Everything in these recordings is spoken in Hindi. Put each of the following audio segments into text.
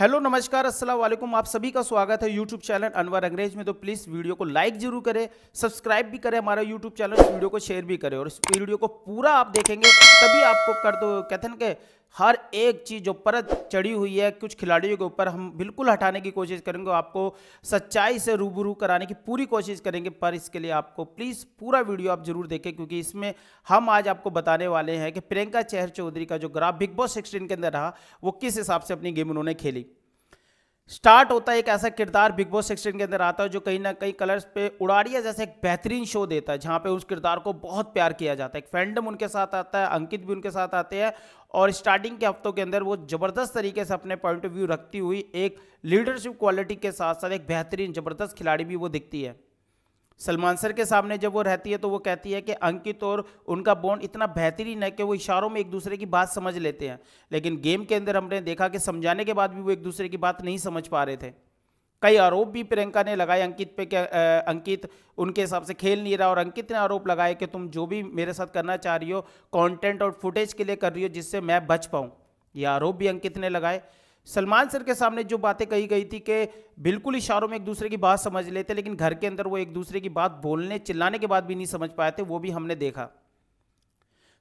हेलो नमस्कार अस्सलाम वालेकुम आप सभी का स्वागत है यूट्यूब चैनल अनवर अंग्रेज में तो प्लीज़ वीडियो को लाइक जरूर करें सब्सक्राइब भी करें हमारा यूट्यूब चैनल वीडियो को शेयर भी करें और इस वीडियो को पूरा आप देखेंगे तभी आपको कर दो कहते के हर एक चीज़ जो परत चढ़ी हुई है कुछ खिलाड़ियों के ऊपर हम बिल्कुल हटाने की कोशिश करेंगे आपको सच्चाई से रूबरू कराने की पूरी कोशिश करेंगे पर इसके लिए आपको प्लीज़ पूरा वीडियो आप जरूर देखें क्योंकि इसमें हम आज आपको बताने वाले हैं कि प्रियंका चहर चौधरी का जो ग्राफ बिग बॉस सिक्सटीन के अंदर रहा वो किस हिसाब से अपनी गेम उन्होंने खेली स्टार्ट होता है एक ऐसा किरदार बिग बॉस सेक्शन के अंदर आता है जो कहीं ना कहीं कलर्स पे उड़ाड़िया जैसे एक बेहतरीन शो देता है जहाँ पे उस किरदार को बहुत प्यार किया जाता है एक फैंडम उनके साथ आता है अंकित भी उनके साथ आते हैं और स्टार्टिंग के हफ्तों के अंदर वो ज़बरदस्त तरीके से अपने पॉइंट ऑफ व्यू रखती हुई एक लीडरशिप क्वालिटी के साथ साथ एक बेहतरीन ज़बरदस्त खिलाड़ी भी वो दिखती है सलमान सर के सामने जब वो रहती है तो वो कहती है कि अंकित और उनका बॉन्ड इतना बेहतरीन है कि वो इशारों में एक दूसरे की बात समझ लेते हैं लेकिन गेम के अंदर हमने देखा कि समझाने के बाद भी वो एक दूसरे की बात नहीं समझ पा रहे थे कई आरोप भी प्रियंका ने लगाए अंकित पे कि अंकित उनके हिसाब से खेल नहीं रहा और अंकित ने आरोप लगाए कि तुम जो भी मेरे साथ करना चाह रही हो कॉन्टेंट और फुटेज के लिए कर रही हो जिससे मैं बच पाऊँ ये आरोप भी अंकित ने लगाए सलमान सर के सामने जो बातें कही गई थी कि बिल्कुल इशारों में एक दूसरे की बात समझ लेते लेकिन घर के अंदर वो एक दूसरे की बात बोलने चिल्लाने के बाद भी नहीं समझ पाए थे वो भी हमने देखा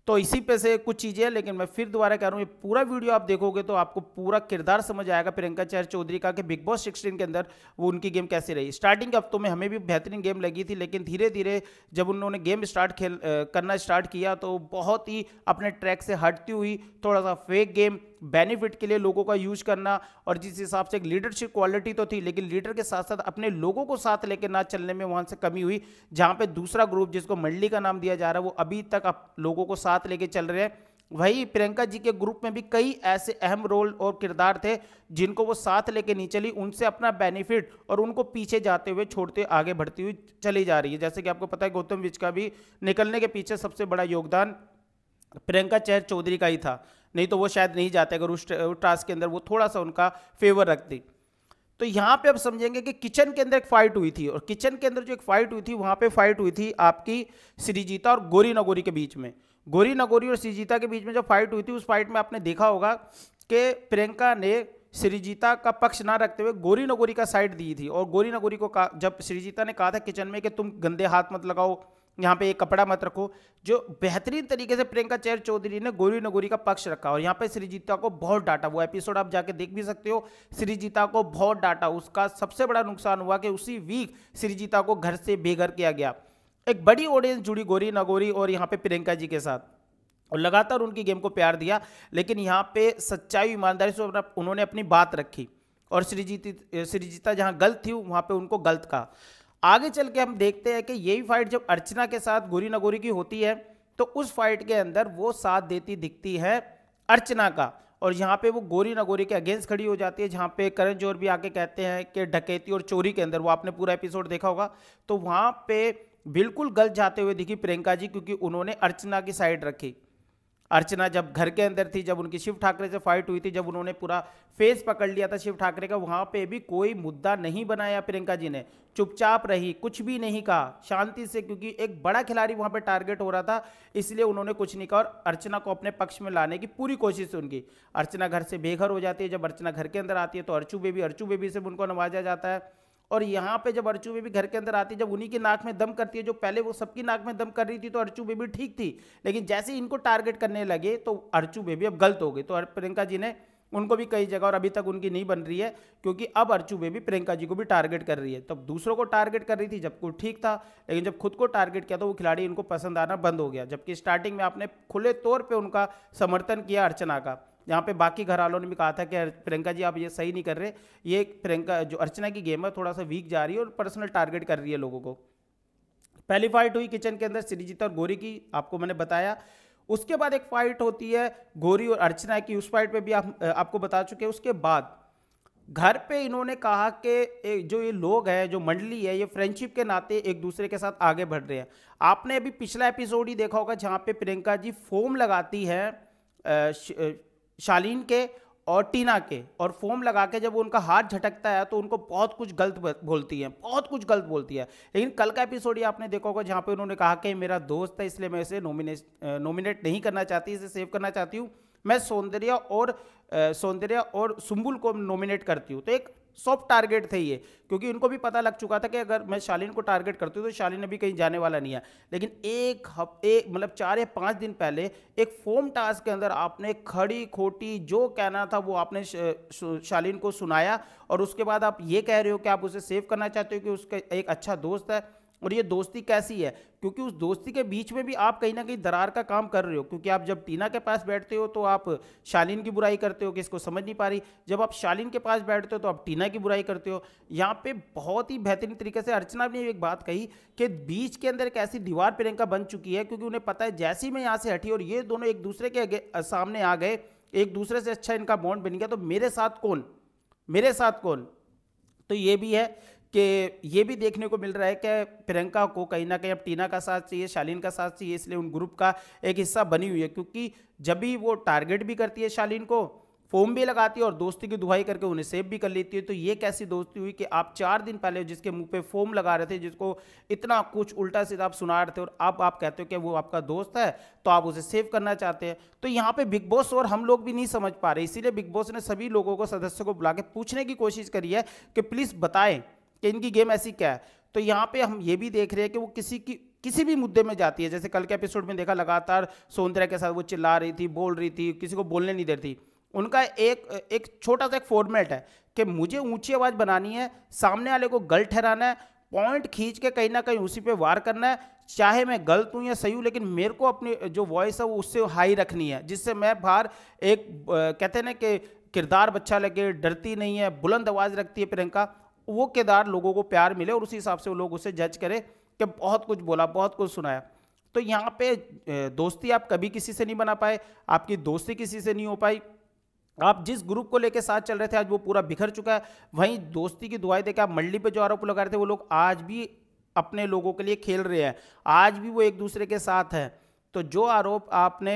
तो इसी पे से कुछ चीज़ें लेकिन मैं फिर दोबारा कह रहा हूँ ये पूरा वीडियो आप देखोगे तो आपको पूरा किरदार समझ आएगा प्रियंका चैर चौधरी का कि बिग बॉस सिक्सटीन के अंदर वो उनकी गेम कैसी रही स्टार्टिंग के हफ्तों में हमें भी बेहतरीन गेम लगी थी लेकिन धीरे धीरे जब उन्होंने गेम स्टार्ट खेल करना स्टार्ट किया तो बहुत ही अपने ट्रैक से हटती हुई थोड़ा सा फेक गेम बेनिफिट के लिए लोगों का यूज करना और जिस हिसाब से एक लीडरशिप क्वालिटी तो थी लेकिन लीडर के साथ साथ अपने लोगों को साथ लेकर ना चलने में वहाँ से कमी हुई जहाँ पर दूसरा ग्रुप जिसको मंडली का नाम दिया जा रहा है वो अभी तक आप लोगों को साथ साथ लेके चल रहे हैं वही प्रियंका जी के ग्रुप में भी कई ऐसे अहम रोल और किरदार थे जिनको वो साथ लेके नहीं चली उनसे अपना बेनिफिट और उनको पीछे जाते हुए छोड़ते आगे बढ़ती हुई चली जा रही है जैसे कि आपको पता है गौतम विज का भी निकलने के पीछे सबसे बड़ा योगदान प्रियंका चहर चौधरी का ही था नहीं तो वो शायद नहीं जाते अगर उस टास्क के अंदर वो थोड़ा सा उनका फेवर रखती तो यहां पे आप समझेंगे कि किचन के अंदर एक फाइट हुई थी और किचन के अंदर जो एक फाइट हुई थी वहां पे फाइट हुई थी आपकी श्रीजीता और गोरी नगोरी के बीच में गोरी नगोरी और श्रीजीता के बीच में जो फाइट हुई थी उस फाइट में आपने देखा होगा कि प्रियंका ने श्रीजीता का पक्ष ना रखते हुए गोरी नगोरी का साइड दी थी और गोरी नगोरी को जब श्रीजीता ने कहा था किचन में कि तुम गंदे हाथ मत लगाओ यहाँ पे एक कपड़ा मत रखो जो बेहतरीन तरीके से प्रियंका चैर चौधरी ने गौरी नगोरी का पक्ष रखा और यहाँ पे श्रीजीता को बहुत डांटा वो एपिसोड आप जाके देख भी सकते हो श्रीजीता को बहुत डांटा उसका सबसे बड़ा नुकसान हुआ कि उसी वीक श्रीजीता को घर से बेघर किया गया एक बड़ी ऑडियंस जुड़ी गौरी नगोरी और यहाँ पे प्रियंका जी के साथ और लगातार उनकी गेम को प्यार दिया लेकिन यहाँ पे सच्चाई ईमानदारी से उन्होंने अपनी बात रखी और श्रीजीती श्रीजीता जहाँ गलत थी वहाँ पे उनको गलत कहा आगे चल के हम देखते हैं कि यही फाइट जब अर्चना के साथ गोरी नगोरी की होती है तो उस फाइट के अंदर वो साथ देती दिखती है अर्चना का और यहाँ पे वो गोरी नगोरी के अगेंस्ट खड़ी हो जाती है जहाँ पे करण जोर भी आके कहते हैं कि डकैती और चोरी के अंदर वो आपने पूरा एपिसोड देखा होगा तो वहाँ पे बिल्कुल गलत जाते हुए दिखी प्रियंका जी क्योंकि उन्होंने अर्चना की साइड रखी अर्चना जब घर के अंदर थी जब उनकी शिव ठाकरे से फाइट हुई थी जब उन्होंने पूरा फेस पकड़ लिया था शिव ठाकरे का वहाँ पे भी कोई मुद्दा नहीं बनाया प्रियंका जी ने चुपचाप रही कुछ भी नहीं कहा शांति से क्योंकि एक बड़ा खिलाड़ी वहाँ पे टारगेट हो रहा था इसलिए उन्होंने कुछ नहीं कहा और अर्चना को अपने पक्ष में लाने की पूरी कोशिश उनकी अर्चना घर से बेघर हो जाती है जब अर्चना घर के अंदर आती है तो अर्चू बेबी अर्चू बेबी से उनको नवाजा जाता है और यहाँ पे जब अर्चू बेबी घर के अंदर आती जब उन्हीं की नाक में दम करती है जो पहले वो सबकी नाक में दम कर रही थी तो अर्चू बेबी ठीक थी लेकिन जैसे ही इनको टारगेट करने लगे तो अर्चू बेबी अब गलत हो गई तो प्रियंका जी ने उनको भी कई जगह और अभी तक उनकी नहीं बन रही है क्योंकि अब अर्चू बेबी प्रियंका जी को भी टारगेट कर रही है तब दूसरों को टारगेट कर रही थी जब कुछ ठीक था लेकिन जब खुद को टारगेट किया तो वो खिलाड़ी इनको पसंद आना बंद हो गया जबकि स्टार्टिंग में आपने खुले तौर पर उनका समर्थन किया अर्चना का यहाँ पे बाकी घर वालों ने भी कहा था कि प्रियंका जी आप ये सही नहीं कर रहे ये प्रियंका जो अर्चना की गेम है थोड़ा सा वीक जा रही है और पर्सनल टारगेट कर रही है लोगों को पहली फाइट हुई किचन के अंदर श्रीजीत और गोरी की आपको मैंने बताया उसके बाद एक फाइट होती है गोरी और अर्चना की उस फाइट पर भी आप आपको बता चुके हैं उसके बाद घर पे इन्होंने कहा कि जो ये लोग हैं जो मंडली है ये फ्रेंडशिप के नाते एक दूसरे के साथ आगे बढ़ रहे हैं आपने अभी पिछला एपिसोड ही देखा होगा जहाँ पे प्रियंका जी फोम लगाती हैं शालीन के और टीना के और फोम लगा के जब उनका हाथ झटकता है तो उनको बहुत कुछ गलत बोलती है बहुत कुछ गलत बोलती है लेकिन कल का एपिसोड ही आपने देखा होगा जहाँ पे उन्होंने कहा कि मेरा दोस्त है इसलिए मैं इसे नॉमिनेट नॉमिनेट नहीं करना चाहती इसे सेव करना चाहती हूँ मैं सौंदर्य और सौंदर्य और सुम्बुल को नॉमिनेट करती हूँ तो एक सॉफ्ट टारगेट थे ये क्योंकि उनको भी पता लग चुका था कि अगर मैं शालिन को टारगेट करती हूँ तो शालिन अभी कहीं जाने वाला नहीं है लेकिन एक हफ्ते मतलब चार या पाँच दिन पहले एक फोम टास्क के अंदर आपने खड़ी खोटी जो कहना था वो आपने शालिन को सुनाया और उसके बाद आप ये कह रहे हो कि आप उसे सेव करना चाहते हो कि उसका एक अच्छा दोस्त है और ये दोस्ती कैसी है क्योंकि उस दोस्ती के बीच में भी आप कहीं ना कहीं दरार का काम कर रहे हो क्योंकि आप जब टीना के पास बैठते हो तो आप शालीन की बुराई करते हो कि इसको समझ नहीं पा रही जब आप शालीन के पास बैठते हो तो आप टीना की बुराई करते हो यहाँ पे बहुत ही बेहतरीन तरीके से अर्चना ने एक बात कही कि बीच के अंदर एक ऐसी दीवार प्रियंका बन चुकी है क्योंकि उन्हें पता है जैसी मैं यहाँ से हटी और ये दोनों एक दूसरे के सामने आ गए एक दूसरे से अच्छा इनका बॉन्ड बन गया तो मेरे साथ कौन मेरे साथ कौन तो ये भी है कि ये भी देखने को मिल रहा है कि प्रियंका को कहीं ना कहीं अब टीना का साथ चाहिए शालीन का साथ चाहिए इसलिए उन ग्रुप का एक हिस्सा बनी हुई है क्योंकि जब भी वो टारगेट भी करती है शालीन को फोम भी लगाती है और दोस्ती की दुहाई करके उन्हें सेव भी कर लेती है तो ये कैसी दोस्ती हुई कि आप चार दिन पहले जिसके मुंह पे फोम लगा रहे थे जिसको इतना कुछ उल्टा सीधा आप सुना रहे थे और अब आप कहते हो कि वो आपका दोस्त है तो आप उसे सेव करना चाहते हैं तो यहाँ पे बिग बॉस और हम लोग भी नहीं समझ पा रहे इसीलिए बिग बॉस ने सभी लोगों को सदस्यों को बुला के पूछने की कोशिश करी है कि प्लीज़ बताएं कि इनकी गेम ऐसी क्या है तो यहाँ पे हम ये भी देख रहे हैं कि वो किसी की किसी भी मुद्दे में जाती है जैसे कल के एपिसोड में देखा लगातार सौंदर्या के साथ वो चिल्ला रही थी बोल रही थी किसी को बोलने नहीं दे रही थी उनका एक एक छोटा सा एक फॉर्मेट है कि मुझे ऊंची आवाज़ बनानी है सामने वाले को गल ठहराना है पॉइंट खींच के कहीं ना कहीं उसी पे वार करना है चाहे मैं गलत हूँ या सही हूँ लेकिन मेरे को अपनी जो वॉइस है वो उससे हाई रखनी है जिससे मैं बाहर एक कहते हैं ना कि किरदार बच्चा लगे डरती नहीं है बुलंद आवाज़ रखती है प्रियंका वो केदार लोगों को प्यार मिले और उसी हिसाब से वो लोग उसे जज करें कि बहुत कुछ बोला बहुत कुछ सुनाया तो यहाँ पे दोस्ती आप कभी किसी से नहीं बना पाए आपकी दोस्ती किसी से नहीं हो पाई आप जिस ग्रुप को लेकर साथ चल रहे थे आज वो पूरा बिखर चुका है वहीं दोस्ती की दुआई देकर आप मंडली पर जो आरोप लगा रहे थे वो लोग आज भी अपने लोगों के लिए खेल रहे हैं आज भी वो एक दूसरे के साथ हैं तो जो आरोप आपने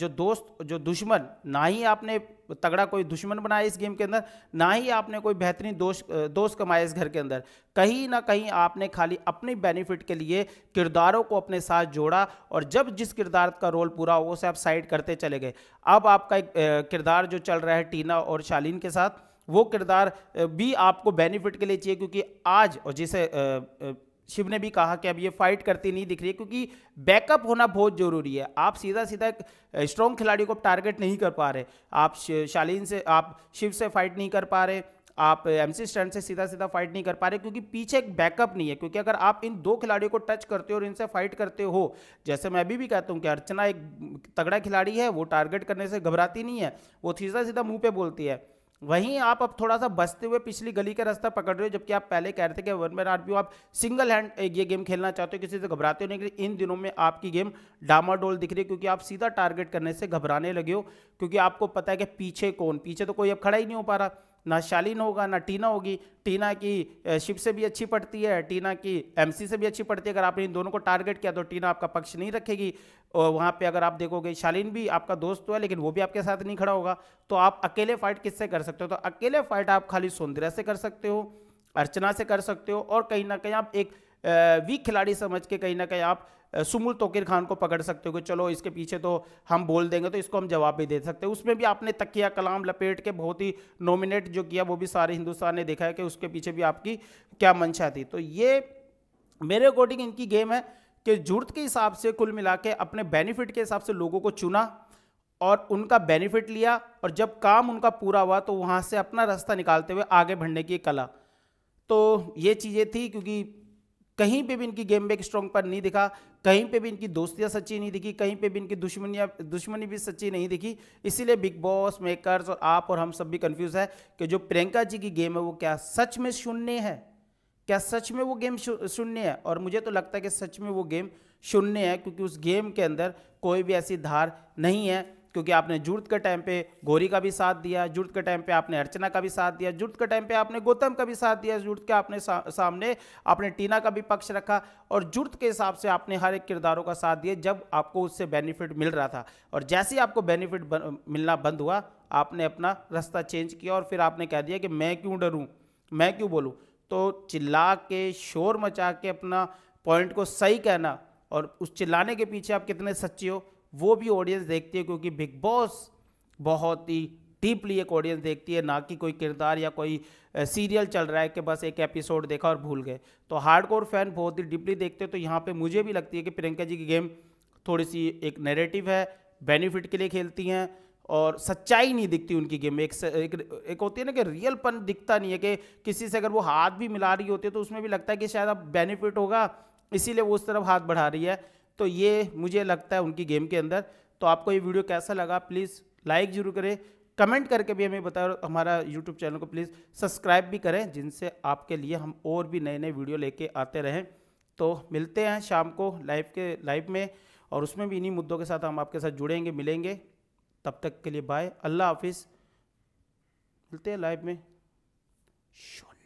जो दोस्त जो दुश्मन ना ही आपने तगड़ा कोई दुश्मन बनाया इस गेम के अंदर ना ही आपने कोई बेहतरीन दोस्त दोस्त कमाया इस घर के अंदर कहीं ना कहीं आपने खाली अपने बेनिफिट के लिए किरदारों को अपने साथ जोड़ा और जब जिस किरदार का रोल पूरा हो उसे आप साइड करते चले गए अब आपका एक किरदार जो चल रहा है टीना और शालीन के साथ वो किरदार भी आपको बेनिफिट के लिए चाहिए क्योंकि आज और जिसे शिव ने भी कहा कि अब ये फाइट करती नहीं दिख रही है क्योंकि बैकअप होना बहुत ज़रूरी है आप सीधा सीधा स्ट्रॉन्ग खिलाड़ी को टारगेट नहीं कर पा रहे आप शालीन से आप शिव से फाइट नहीं कर पा रहे आप एम सी स्टैंड से सीधा सीधा फाइट नहीं कर पा रहे क्योंकि पीछे एक बैकअप नहीं है क्योंकि अगर आप इन दो खिलाड़ियों को टच करते हो और इनसे फाइट करते हो जैसे मैं अभी भी कहता हूँ कि अर्चना एक तगड़ा खिलाड़ी है वो टारगेट करने से घबराती नहीं है वो सीधा सीधा मुंह पे बोलती है वहीं आप अब थोड़ा सा बसते हुए पिछली गली का रास्ता पकड़ रहे हो जबकि आप पहले कह रहे थे कि वन मैन आरबीओ आप सिंगल हैंड ये गेम खेलना चाहते हो किसी से घबराते हो नहीं इन दिनों में आपकी गेम डामाडोल दिख रही है क्योंकि आप सीधा टारगेट करने से घबराने लगे हो क्योंकि आपको पता है कि पीछे कौन पीछे तो कोई अब खड़ा ही नहीं हो पा रहा ना शालीन होगा ना टीना होगी टीना की शिप से भी अच्छी पड़ती है टीना की एमसी से भी अच्छी पड़ती है अगर आपने इन दोनों को टारगेट किया तो टीना आपका पक्ष नहीं रखेगी और वहाँ पे अगर आप देखोगे शालीन भी आपका दोस्त तो है लेकिन वो भी आपके साथ नहीं खड़ा होगा तो आप अकेले फाइट किससे कर सकते हो तो अकेले फाइट आप खाली सौंदर्य से कर सकते हो अर्चना से कर सकते हो और कहीं ना कहीं आप एक वीक खिलाड़ी समझ के कहीं ना कहीं आप सुमुल तोकिर खान को पकड़ सकते हो कि चलो इसके पीछे तो हम बोल देंगे तो इसको हम जवाब भी दे सकते हैं उसमें भी आपने तकिया कलाम लपेट के बहुत ही नॉमिनेट जो किया वो भी सारे हिंदुस्तान ने देखा है कि उसके पीछे भी आपकी क्या मंशा थी तो ये मेरे अकॉर्डिंग इनकी गेम है कि जुर्त के हिसाब से कुल मिला के अपने बेनिफिट के हिसाब से लोगों को चुना और उनका बेनिफिट लिया और जब काम उनका पूरा हुआ तो वहाँ से अपना रास्ता निकालते हुए आगे बढ़ने की कला तो ये चीज़ें थी क्योंकि कहीं पे भी इनकी गेम बैक स्ट्रॉन्ग पर नहीं दिखा कहीं पे भी इनकी दोस्तियां सच्ची नहीं दिखी कहीं पे भी इनकी दुश्मनियां दुश्मनी भी सच्ची नहीं दिखी इसीलिए बिग बॉस मेकर्स और आप और हम सब भी कंफ्यूज है कि जो प्रियंका जी की गेम है वो क्या सच में शून्य है क्या सच में वो गेम शून्य है और मुझे तो लगता है कि सच में वो गेम शून्य है क्योंकि उस गेम के अंदर कोई भी ऐसी धार नहीं है क्योंकि आपने जुर्द के टाइम पे गौरी का भी साथ दिया जुर्द के टाइम पे आपने अर्चना का भी साथ दिया जुर्द के टाइम पे आपने गौतम का भी साथ दिया जुर्द के आपने सा, सामने आपने टीना का भी पक्ष रखा और जुर्द के हिसाब से आपने हर एक किरदारों का साथ दिया जब आपको उससे बेनिफिट मिल रहा था और जैसे ही आपको बेनिफिट बन, मिलना बंद हुआ आपने अपना रास्ता चेंज किया और फिर आपने कह दिया कि मैं क्यों डरूँ मैं क्यों बोलूँ तो चिल्ला के शोर मचा के अपना पॉइंट को सही कहना और उस चिल्लाने के पीछे आप कितने सच्चे हो वो भी ऑडियंस देखती है क्योंकि बिग बॉस बहुत ही डीपली एक ऑडियंस देखती है ना कि कोई किरदार या कोई सीरियल चल रहा है कि बस एक एपिसोड देखा और भूल गए तो हार्डकोर फैन बहुत ही डीपली देखते हैं तो यहाँ पे मुझे भी लगती है कि प्रियंका जी की गेम थोड़ी सी एक नेरेटिव है बेनिफिट के लिए खेलती हैं और सच्चाई नहीं दिखती उनकी गेम में एक, एक एक होती है ना कि रियलपन दिखता नहीं है कि किसी से अगर वो हाथ भी मिला रही होती है तो उसमें भी लगता है कि शायद अब बेनिफिट होगा इसीलिए वो उस तरफ हाथ बढ़ा रही है तो ये मुझे लगता है उनकी गेम के अंदर तो आपको ये वीडियो कैसा लगा प्लीज़ लाइक ज़रूर करें कमेंट करके भी हमें बताओ हमारा यूट्यूब चैनल को प्लीज़ सब्सक्राइब भी करें जिनसे आपके लिए हम और भी नए नए वीडियो लेके आते रहें तो मिलते हैं शाम को लाइव के लाइव में और उसमें भी इन्हीं मुद्दों के साथ हम आपके साथ जुड़ेंगे मिलेंगे तब तक के लिए बाय अल्लाह हाफिज़ मिलते हैं लाइव में शोन